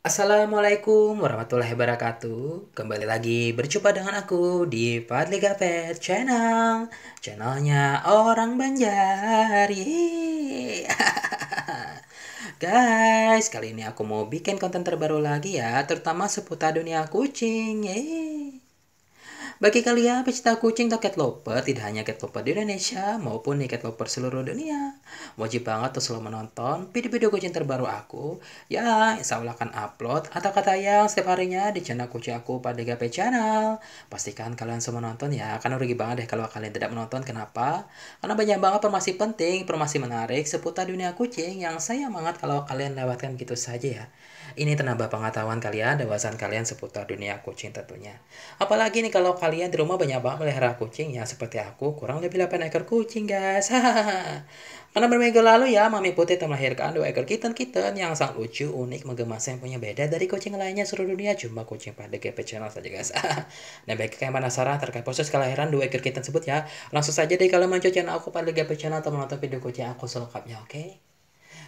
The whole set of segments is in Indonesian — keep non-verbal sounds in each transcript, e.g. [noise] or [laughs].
Assalamualaikum warahmatullahi wabarakatuh Kembali lagi berjumpa dengan aku di Fadli Gapet Channel Channelnya orang Banjar [laughs] Guys, kali ini aku mau bikin konten terbaru lagi ya Terutama seputar dunia kucing Yeay. Bagi kalian pecinta kucing atau cat lover, tidak hanya cat lover di Indonesia maupun nih cat lover seluruh dunia, wajib banget untuk selalu menonton video-video kucing terbaru aku. Ya, insya Allah akan upload atau kata yang setiap harinya di channel kucing aku pada GP Channel. Pastikan kalian semua nonton ya, karena rugi banget deh kalau kalian tidak menonton. Kenapa? Karena banyak banget informasi penting, informasi menarik seputar dunia kucing yang saya banget kalau kalian lewatkan gitu saja ya. Ini menambah pengetahuan kalian, dewasan kalian seputar dunia kucing tentunya. Apalagi nih kalau kalian kalian di rumah banyak banget melihara kucing ya seperti aku kurang lebih 8 ekor kucing guys. [laughs] Karena berminggu lalu ya Mami Putih telah melahirkan dua ekor kitten-kitten yang sangat lucu, unik, menggemaskan punya beda dari kucing lainnya seluruh dunia cuma kucing pada GP channel saja guys. [laughs] nah bagi kalian penasaran terkait proses kelahiran dua ekor kitten tersebut ya langsung saja deh kalian muncul channel aku pada GP channel atau menonton video kucing aku selengkapnya oke. Okay?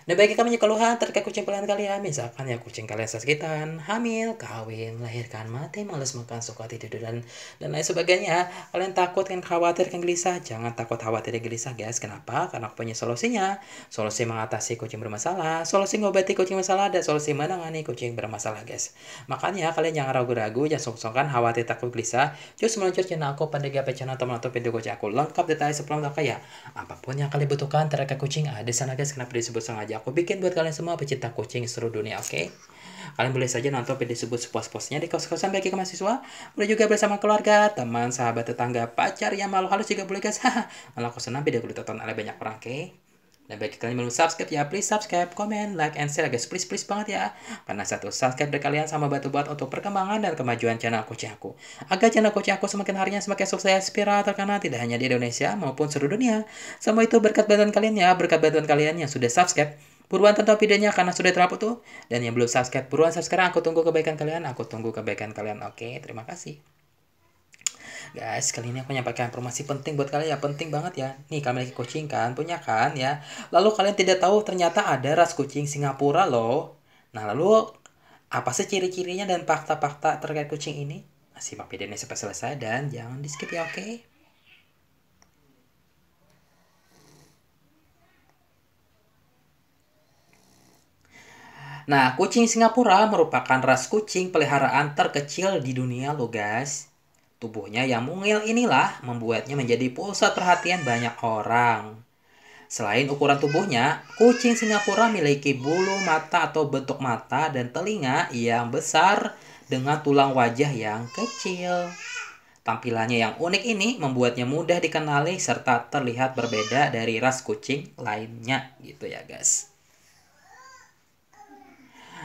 Dan bagi kamu yang keluhan terkait kucing pelan kalian, misalkan ya kucing kalian sakitan, hamil, kawin, melahirkan, mati, males makan, suka tidur, dan, dan lain sebagainya, kalian takut kan khawatir kan gelisah, jangan takut khawatir dan gelisah guys. Kenapa? Karena aku punya solusinya. Solusi mengatasi kucing bermasalah, solusi mengobati kucing masalah, dan solusi menangani kucing bermasalah guys. Makanya kalian jangan ragu-ragu, jangan sungkan, khawatir, takut, gelisah. Just meluncur channel aku, pendegia channel teman atau video kucing aku. Lengkap detail sebelum kaya. Apapun yang kalian butuhkan terkait kucing ada sana guys. Kenapa disebut sengaja aja aku bikin buat kalian semua pecinta kucing seluruh dunia, oke? Okay? Kalian boleh saja nonton video tersebut sepuas-puasnya di kos-kosan bagi mahasiswa. Boleh juga bersama keluarga, teman, sahabat, tetangga, pacar, yang malu halus juga boleh guys. [laughs] Malah aku senang video aku tonton oleh banyak orang, oke? Okay? Dan bagi kalian belum subscribe ya, please subscribe, comment, like, and share guys. Please, please banget ya. Karena satu subscribe dari kalian sama batu buat untuk perkembangan dan kemajuan channel Koci Aku. Agar channel Koci Aku semakin harinya semakin sukses, viral, terkenal tidak hanya di Indonesia maupun seluruh dunia. Semua itu berkat bantuan kalian ya, berkat bantuan kalian yang sudah subscribe. Buruan tonton videonya karena sudah terlalu tuh. Dan yang belum subscribe, buruan subscribe. Aku tunggu kebaikan kalian, aku tunggu kebaikan kalian. Oke, terima kasih guys kali ini aku nyampaikan informasi penting buat kalian ya penting banget ya nih kalian lagi kucing kan punya kan ya lalu kalian tidak tahu ternyata ada ras kucing Singapura loh nah lalu apa sih ciri-cirinya dan fakta-fakta terkait kucing ini simak video ini sampai selesai dan jangan di skip ya oke okay? Nah, kucing Singapura merupakan ras kucing peliharaan terkecil di dunia lo guys. Tubuhnya yang mungil inilah membuatnya menjadi pusat perhatian banyak orang. Selain ukuran tubuhnya, kucing Singapura memiliki bulu mata atau bentuk mata dan telinga yang besar dengan tulang wajah yang kecil. Tampilannya yang unik ini membuatnya mudah dikenali serta terlihat berbeda dari ras kucing lainnya gitu ya guys.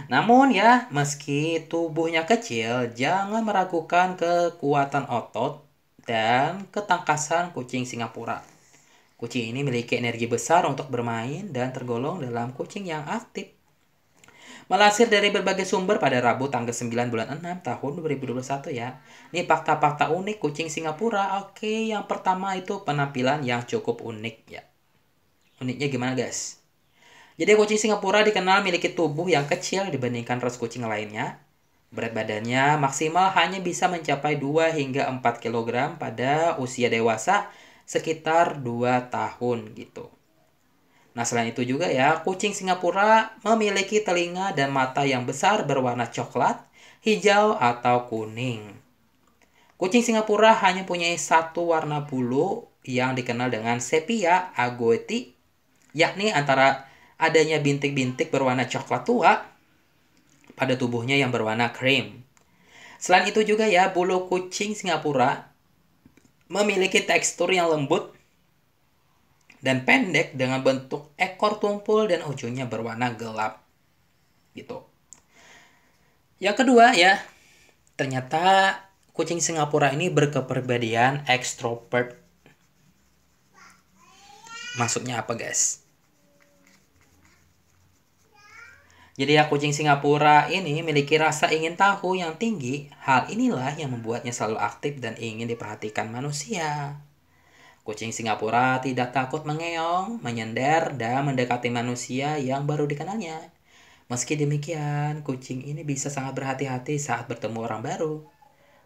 Namun ya, meski tubuhnya kecil, jangan meragukan kekuatan otot dan ketangkasan kucing Singapura. Kucing ini memiliki energi besar untuk bermain dan tergolong dalam kucing yang aktif. Melansir dari berbagai sumber pada Rabu tanggal 9 bulan 6 tahun 2021 ya. Ini fakta-fakta unik kucing Singapura. Oke, yang pertama itu penampilan yang cukup unik ya. Uniknya gimana guys? Jadi kucing Singapura dikenal memiliki tubuh yang kecil dibandingkan ras kucing lainnya. Berat badannya maksimal hanya bisa mencapai 2 hingga 4 kg pada usia dewasa sekitar 2 tahun gitu. Nah selain itu juga ya, kucing Singapura memiliki telinga dan mata yang besar berwarna coklat, hijau atau kuning. Kucing Singapura hanya punya satu warna bulu yang dikenal dengan sepia agouti, yakni antara adanya bintik-bintik berwarna coklat tua pada tubuhnya yang berwarna krim. Selain itu juga ya, bulu kucing Singapura memiliki tekstur yang lembut dan pendek dengan bentuk ekor tumpul dan ujungnya berwarna gelap. Gitu. Yang kedua ya, ternyata kucing Singapura ini berkepribadian ekstrovert. Maksudnya apa, guys? Jadi ya kucing Singapura ini memiliki rasa ingin tahu yang tinggi. Hal inilah yang membuatnya selalu aktif dan ingin diperhatikan manusia. Kucing Singapura tidak takut mengeong, menyender, dan mendekati manusia yang baru dikenalnya. Meski demikian, kucing ini bisa sangat berhati-hati saat bertemu orang baru.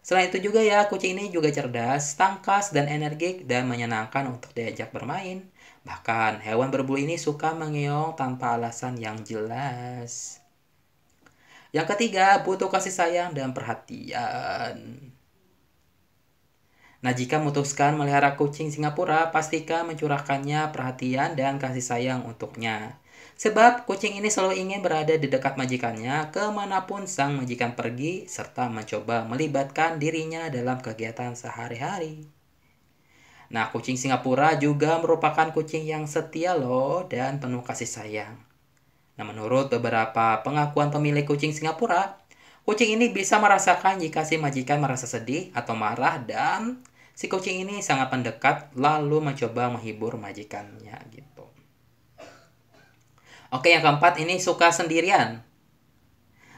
Selain itu juga ya, kucing ini juga cerdas, tangkas, dan energik dan menyenangkan untuk diajak bermain. Bahkan, hewan berbulu ini suka mengeong tanpa alasan yang jelas. Yang ketiga, butuh kasih sayang dan perhatian. Nah, jika memutuskan melihara kucing Singapura, pastikan mencurahkannya perhatian dan kasih sayang untuknya. Sebab kucing ini selalu ingin berada di dekat majikannya kemanapun sang majikan pergi serta mencoba melibatkan dirinya dalam kegiatan sehari-hari. Nah, kucing Singapura juga merupakan kucing yang setia loh dan penuh kasih sayang. Nah, menurut beberapa pengakuan pemilik kucing Singapura, kucing ini bisa merasakan jika si majikan merasa sedih atau marah dan si kucing ini sangat mendekat lalu mencoba menghibur majikannya gitu. Oke, yang keempat ini suka sendirian.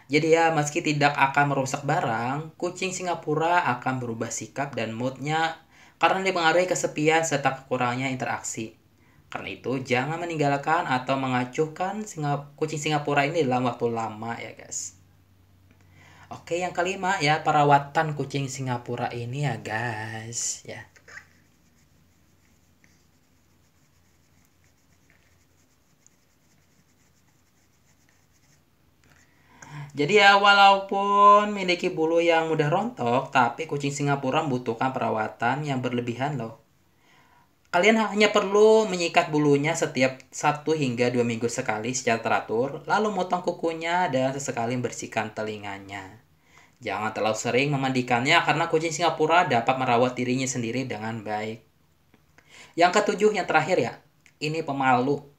Jadi ya, meski tidak akan merusak barang, kucing Singapura akan berubah sikap dan moodnya karena dipengaruhi kesepian serta kekurangannya interaksi. Karena itu, jangan meninggalkan atau mengacuhkan Singap kucing Singapura ini dalam waktu lama ya guys. Oke, yang kelima ya, perawatan kucing Singapura ini ya guys. Ya. Jadi ya walaupun memiliki bulu yang mudah rontok, tapi kucing Singapura membutuhkan perawatan yang berlebihan loh. Kalian hanya perlu menyikat bulunya setiap 1 hingga 2 minggu sekali secara teratur, lalu motong kukunya dan sesekali bersihkan telinganya. Jangan terlalu sering memandikannya karena kucing Singapura dapat merawat dirinya sendiri dengan baik. Yang ketujuh, yang terakhir ya, ini pemalu.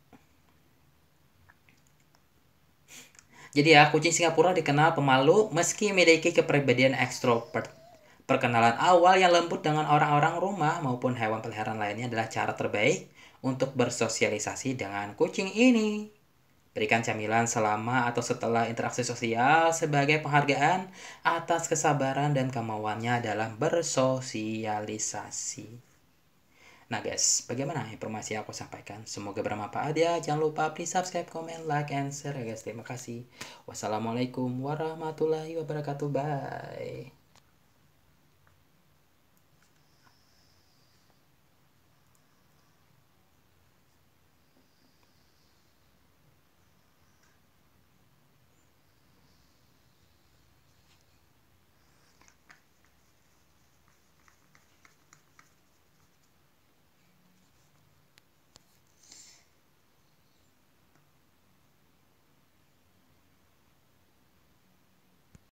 Jadi ya, kucing Singapura dikenal pemalu meski memiliki kepribadian ekstrovert. Perkenalan awal yang lembut dengan orang-orang rumah maupun hewan peliharaan lainnya adalah cara terbaik untuk bersosialisasi dengan kucing ini. Berikan camilan selama atau setelah interaksi sosial sebagai penghargaan atas kesabaran dan kemauannya dalam bersosialisasi. Nah guys, bagaimana informasi yang aku sampaikan? Semoga bermanfaat ya. Jangan lupa please subscribe, comment, like, and share ya guys. Terima kasih. Wassalamualaikum warahmatullahi wabarakatuh. Bye.